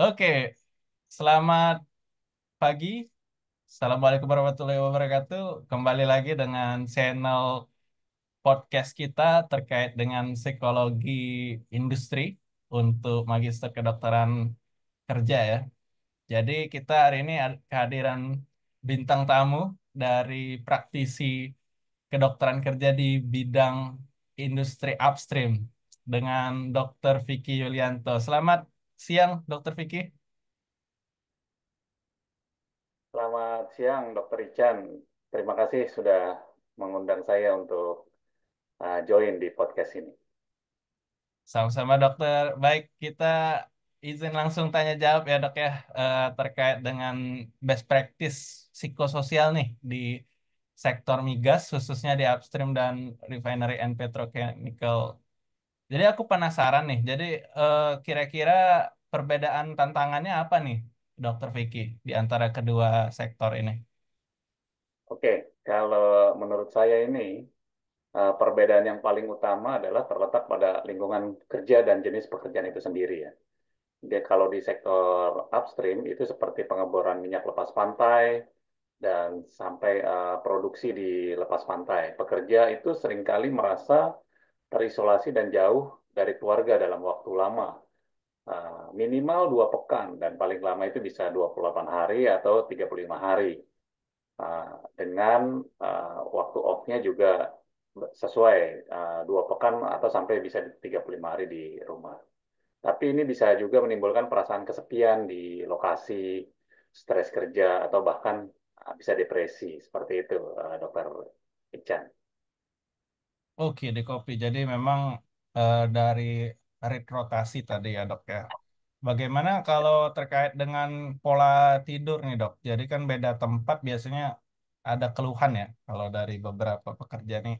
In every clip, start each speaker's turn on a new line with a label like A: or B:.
A: Oke, selamat pagi. Assalamualaikum warahmatullahi wabarakatuh. Kembali lagi dengan channel podcast kita terkait dengan psikologi industri untuk magister kedokteran kerja ya. Jadi kita hari ini kehadiran bintang tamu dari praktisi kedokteran kerja di bidang industri upstream dengan Dr. Vicky Yulianto. Selamat Siang, Dokter Vicky.
B: Selamat siang, Dokter Ican. Terima kasih sudah mengundang saya untuk uh, join di podcast ini.
A: Sama-sama, Dokter. Baik, kita izin langsung tanya jawab ya, Dok ya, uh, terkait dengan best practice psikososial nih di sektor migas khususnya di upstream dan refinery and petrochemical jadi aku penasaran nih. Jadi eh, kira-kira perbedaan tantangannya apa nih, Dokter Vicky, di antara kedua sektor ini?
B: Oke, kalau menurut saya ini eh, perbedaan yang paling utama adalah terletak pada lingkungan kerja dan jenis pekerjaan itu sendiri ya. Dia kalau di sektor upstream itu seperti pengeboran minyak lepas pantai dan sampai uh, produksi di lepas pantai. Pekerja itu seringkali merasa terisolasi dan jauh dari keluarga dalam waktu lama. Eh, minimal dua pekan dan paling lama itu bisa 28 hari atau 35 hari. Eh, dengan eh, waktu off-nya juga sesuai dua pekan atau sampai bisa 35 hari di rumah. Tapi ini bisa juga menimbulkan perasaan kesepian di lokasi, stres kerja, atau bahkan bisa depresi. Seperti itu, Dokter Ican.
A: Oke, di kopi. Jadi memang uh, dari rate rotasi tadi ya dok ya. Bagaimana kalau terkait dengan pola tidur nih dok? Jadi kan beda tempat biasanya ada keluhan ya kalau dari beberapa pekerja nih,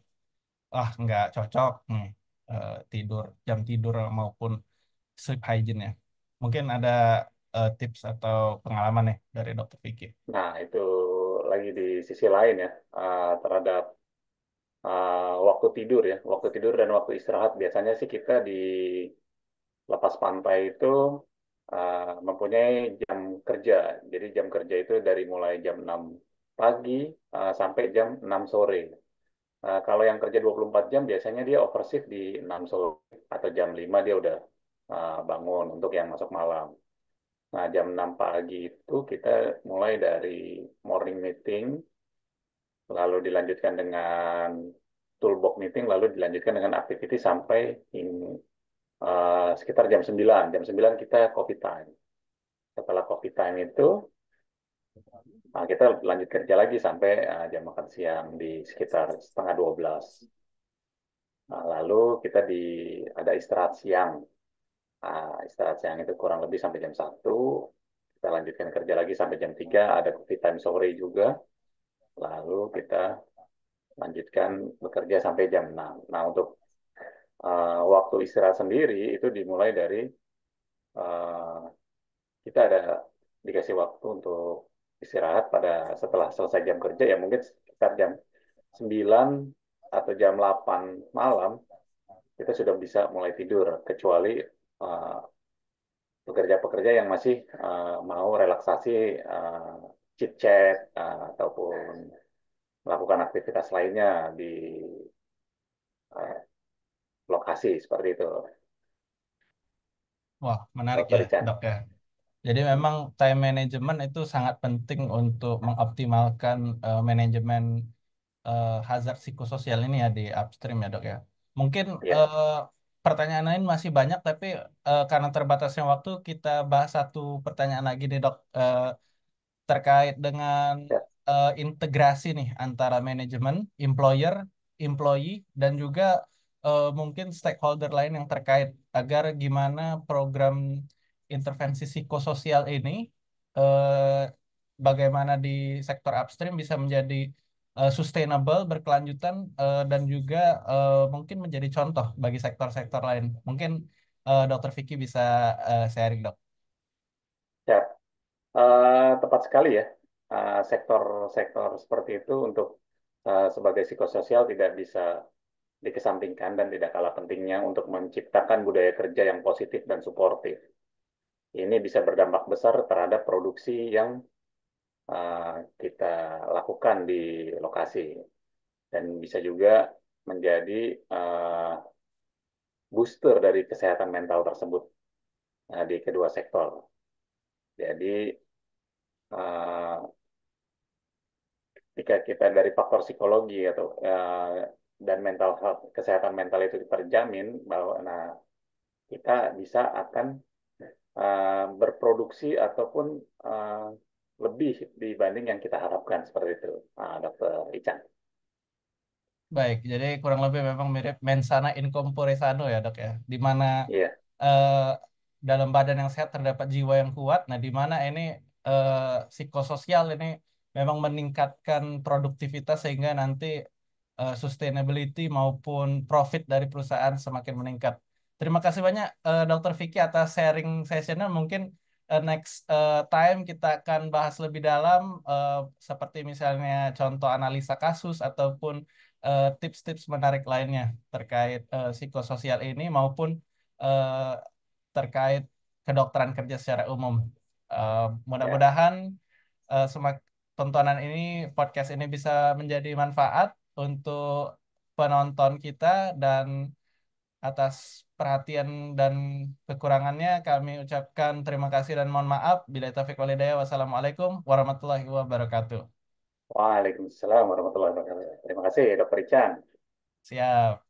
A: ah nggak cocok nih uh, tidur jam tidur maupun sleep hygiene ya. Mungkin ada uh, tips atau pengalaman nih dari dokter
B: Vicky. Nah itu lagi di sisi lain ya uh, terhadap uh, waktu tidur ya, waktu tidur dan waktu istirahat biasanya sih kita di lepas pantai itu uh, mempunyai jam kerja. Jadi jam kerja itu dari mulai jam 6 pagi uh, sampai jam 6 sore. Uh, kalau yang kerja 24 jam biasanya dia overshift di 6 sore atau jam 5 dia udah uh, bangun untuk yang masuk malam. Nah, jam 6 pagi itu kita mulai dari morning meeting lalu dilanjutkan dengan toolbox meeting, lalu dilanjutkan dengan activity sampai in, uh, eh, sekitar jam 9. Jam 9 kita coffee time. Setelah coffee time itu, uh, kita lanjut kerja lagi sampai uh, jam makan siang di sekitar setengah 12. Nah, lalu kita di ada istirahat siang. Uh, istirahat siang itu kurang lebih sampai jam 1. Kita lanjutkan kerja lagi sampai jam 3. Ada coffee time sore juga lalu kita lanjutkan bekerja sampai jam 6. Nah, untuk uh, waktu istirahat sendiri itu dimulai dari uh, kita ada dikasih waktu untuk istirahat pada setelah selesai jam kerja ya mungkin sekitar jam 9 atau jam 8 malam kita sudah bisa mulai tidur kecuali eh, pekerja-pekerja uh, yang masih uh, mau relaksasi uh, chit chat eh, ataupun melakukan aktivitas lainnya di uh, lokasi seperti itu.
A: Wah, menarik Dr. ya, dok ya. Jadi memang time management itu sangat penting untuk mengoptimalkan uh, manajemen uh, hazard psikososial ini ya di upstream ya dok ya. Mungkin ya. uh, pertanyaan lain masih banyak tapi uh, karena terbatasnya waktu kita bahas satu pertanyaan lagi nih dok. Uh, terkait dengan uh, integrasi nih antara manajemen, employer, employee, dan juga uh, mungkin stakeholder lain yang terkait agar gimana program intervensi psikososial ini uh, bagaimana di sektor upstream bisa menjadi uh, sustainable, berkelanjutan, uh, dan juga uh, mungkin menjadi contoh bagi sektor-sektor lain. Mungkin uh, Dr. Vicky bisa uh, sharing, dok.
B: Ya. Uh, tepat sekali ya eh, sektor-sektor seperti itu untuk eh, sebagai psikososial tidak bisa dikesampingkan dan tidak kalah pentingnya untuk menciptakan budaya kerja yang positif dan suportif. Ini bisa berdampak besar terhadap produksi yang uh, kita lakukan di lokasi dan bisa juga menjadi uh, booster dari kesehatan mental tersebut uh, di kedua sektor. Jadi uh, eh, ketika kita dari faktor psikologi atau gitu, uh, eh, dan mental health, kesehatan mental itu diperjamin bahwa nah kita bisa akan uh, berproduksi ataupun uh, lebih dibanding yang kita harapkan seperti itu, uh, Dokter Ican.
A: Baik, jadi kurang lebih memang mirip mensana incorpore sano ya dok ya, di mana yeah. Iya. uh, dalam badan yang sehat terdapat jiwa yang kuat. Nah, di mana ini uh, psikososial ini memang meningkatkan produktivitas sehingga nanti uh, sustainability maupun profit dari perusahaan semakin meningkat. Terima kasih banyak uh, eh, Dr. Vicky atas sharing sessionnya. Mungkin uh, next uh, time kita akan bahas lebih dalam uh, seperti misalnya contoh analisa kasus ataupun tips-tips uh, menarik lainnya terkait uh, psikososial ini maupun uh, terkait kedokteran kerja secara umum. Ya. mudah-mudahan uh, tontonan ini podcast ini bisa menjadi manfaat untuk penonton kita dan atas perhatian dan kekurangannya kami ucapkan terima kasih dan mohon maaf. Bila taufik walidaya. Wassalamualaikum warahmatullahi wabarakatuh.
B: Waalaikumsalam warahmatullahi wabarakatuh. Terima kasih dokter Ican.
A: Siap.